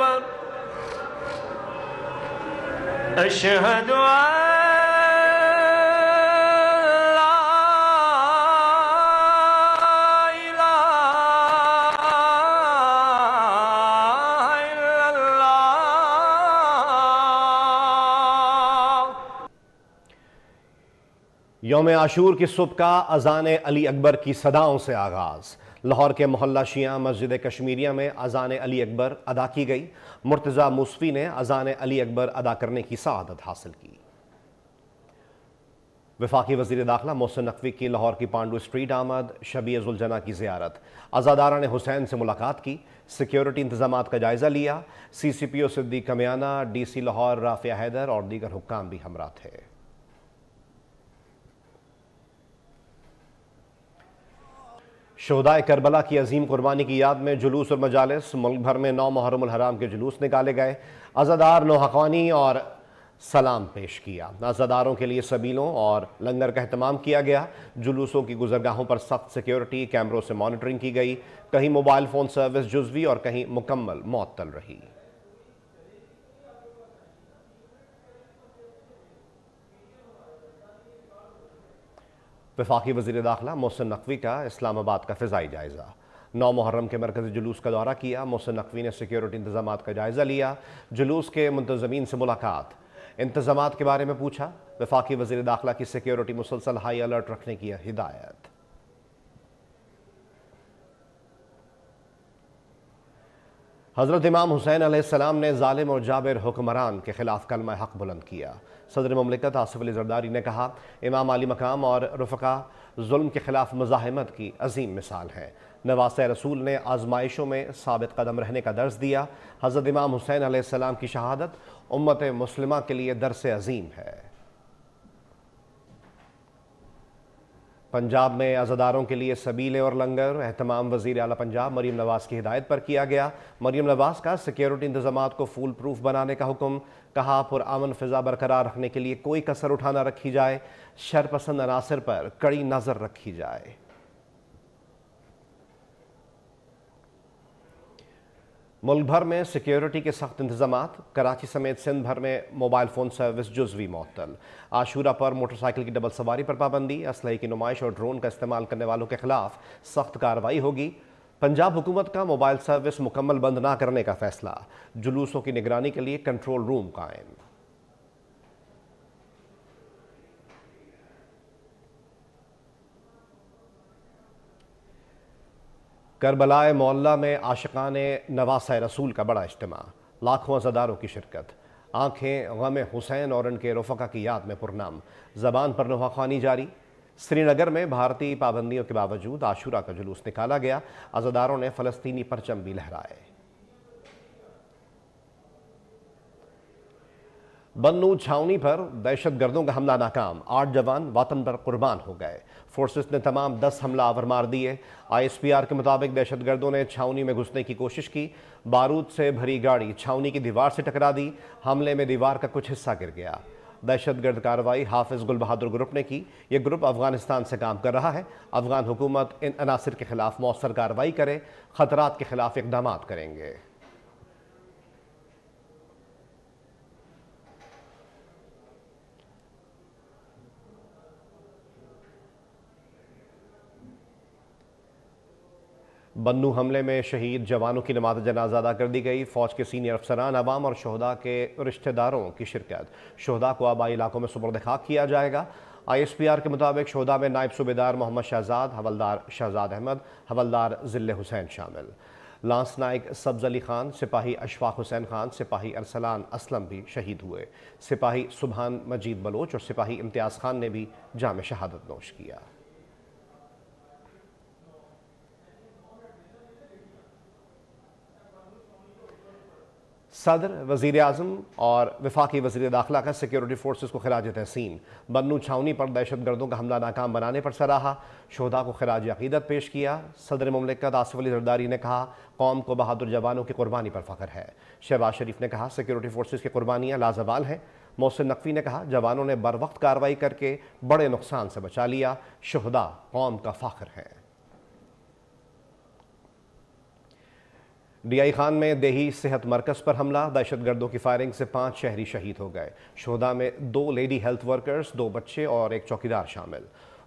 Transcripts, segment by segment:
अकबर अशहद योम आशूर की सुबह का अजान अली अकबर की सदाओं से आगाज़ लाहौर के मोहल्ला शिया मस्जिद कश्मीरिया में अजान अली अकबर अदा की गई मुर्तज़ा मुस्फी ने अजान अली अकबर अदा करने की सदत हासिल की वफाकी वजीर दाखिला मोहसिन नकवी की लाहौर की पांडू स्ट्रीट आमद शबी की जियारत आज़ादारा ने हुसैन से मुलाकात की सिक्योरिटी इंतजाम का जायज़ा लिया C C P O Siddique Kamiana D C Lahore Rafia Haider और दीगर हुकाम भी हमरा थे शहदा करबला की अजीम कुर्बानी की याद में जुलूस और मजालस मुल्क भर में नौ मुहरम हराम के जुलूस निकाले गए अजादार नौहकवानी और सलाम पेश किया अजादारों के लिए सबीलों और लंगर का अहतमाम किया गया जुलूसों की गुजरगाहों पर सख्त सिक्योरिटी कैमरों से मॉनिटरिंग की गई कहीं मोबाइल फ़ोन सर्विस जुजवी और कहीं मुकम्मल मअतल रही वफाकी वजी दाखिला मोहसिन नकवी का इस्लामाबाद का फिजाई जायज़ा नौ मुहर्रम के मरकज़ी जुलूस का दौरा किया मोहसिन नकवी ने सिक्योरिटी इंतजाम का जायज़ा लिया जुलूस के मुंतजमीन से मुलाकात इंतजाम के बारे में पूछा वफाकी वजीर दाखिला की सिक्योरिटी मुसलसल हाई अलर्ट रखने की हिदायत हज़रत इमाम हुसैन आसमाम ने ालिम और जाबिर हुक्मरान के ख़िलाफ़ कलम हक़ बुलंद किया सदर ममलिकत आसफ़ अली जरदारी ने कहा इमाम आली मकाम और रफ़ा जुल्म के ख़िलाफ़ मज़ामत की अजीम मिसाल है नवास रसूल ने आजमाइशों में सबित कदम रहने का दर्ज दिया हज़रत इमाम हुसैन आसमाम की शहादत उम्मत मुसलमा के लिए दरस अजीम है पंजाब में अजादारों के लिए सबीलें और लंगर अहतमाम वजीर अला पंजाब मरीम नवाज की हिदायत पर किया गया मरीम नवाज का सिक्योरिटी इंतजाम को फूल प्रूफ बनाने का हुक्म कहा पुरान फ़िज़ा बरकरार रखने के लिए कोई कसर उठाना रखी जाए शरपसंद अनासर पर कड़ी नज़र रखी जाए मुल्क भर में सिक्योरिटी के सख्त इंतजाम कराची समेत सिंध भर में मोबाइल फ़ोन सर्विस जुजवी मअतल आशूरा पर मोटरसाइकिल की डबल सवारी पर पाबंदी असलह की नुमाइश और ड्रोन का इस्तेमाल करने वालों के खिलाफ सख्त कार्रवाई होगी पंजाब हुकूमत का मोबाइल सर्विस मुकम्मल बंद ना करने का फैसला जुलूसों की निगरानी के लिए कंट्रोल रूम कायम करबलाए मोल्ला में आशकान नवासा रसूल का बड़ा इज्तम लाखों अजादारों की शिरकत आँखें गम हुसैन और उनके रफका की याद में पुरनाम ज़बान पर नवाखानी जारी श्रीनगर में भारतीय पाबंदियों के बावजूद आशूरा का जुलूस निकाला गया अजादारों ने फ़लस्तनी परचम भी लहराए बन्नू छावनी पर दहशत गर्दों का हमला नाकाम आठ जवान वतन पर कुर्बान हो गए फोर्सेस ने तमाम दस हमलावर मार दिए आईएसपीआर के मुताबिक दहशत गर्दों ने छावनी में घुसने की कोशिश की बारूद से भरी गाड़ी छावनी की दीवार से टकरा दी हमले में दीवार का कुछ हिस्सा गिर गया दहशतगर्द कार्रवाई हाफिज गुल बहादुर ग्रुप ने की यह ग्रुप अफगानिस्तान से काम कर रहा है अफगान हुकूमत इन अनासर के खिलाफ मौसर कार्रवाई करे खतरात के खिलाफ इकदाम करेंगे बन्नू हमले में शहीद जवानों की नमाज जनाजा अदा कर दी गई फौज के सीनियर अफसरान अवाम और शहदा के रिश्तेदारों की शिरकत शहदा को आबाई इलाकों में सुबरद किया जाएगा आई एस पी आर के मुताबिक शहदा में नायब सूबेदार मोहम्मद शहजाद हवलदार शहजाद अहमद हवलदार जिले हुसैन शामिल लांस नायक सब्ज अली खान सिपाही अशफाक हुसैन खान सिपाही अरसलान असलम भी शहीद हुए सिपाही सुबहान मजीद बलोच और सिपाही इम्तियाज़ खान ने भी जाम शहादत नोश किया सदर वजीर अजम और वफाकी वजी दाखिला का सिक्योरिटी फोर्सेज को खराज तहसीन बनू छावनी पर दहशत गर्दों का हमला नाकाम बनाने पर सराहा शहदा को खराज अकीदत पेश किया सदर ममलिकत आसफ़ अली जरदारी ने कहा कौम को बहादुर जवानों की कुर्बानी पर फ़ख्र है शहबाज शरीफ ने कहा सिक्योरिटी फोर्सेज की कुर्बानियाँ लाजवाल हैं मोहसिन नकवी ने कहा जवानों ने बर वक्त कार्रवाई करके बड़े नुकसान से बचा लिया शहदा कौम का फ़ख्र है डीआई खान में देही सेहत मरकज़ पर हमला दहशत गर्दों की फायरिंग से पांच शहरी शहीद हो गए शोधा में दो लेडी हेल्थ वर्कर्स दो बच्चे और एक चौकीदार शामिल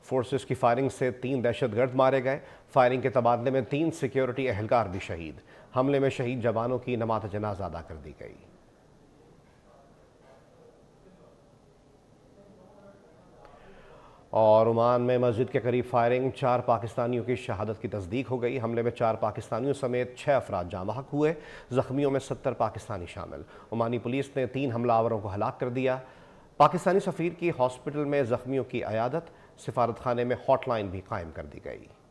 फोर्सेस की फायरिंग से तीन दहशतगर्द मारे गए फायरिंग के तबादले में तीन सिक्योरिटी एहलकार भी शहीद हमले में शहीद जवानों की नमाज जनाजा अदा कर दी गई और ओमान में मस्जिद के करीब फायरिंग चार पाकिस्तानियों की शहादत की तस्दीक हो गई हमले में चार पाकिस्तानियों समेत छः अफराद जाम हक हुए ज़ख्मियों में सत्तर पाकिस्तानी शामिल ओमानी पुलिस ने तीन हमलावरों को हलाक कर दिया पाकिस्तानी सफ़ीर की हॉस्पिटल में ज़ख्मियों की अयादत सिफारत खाने में हॉटलाइन भी कायम कर दी गई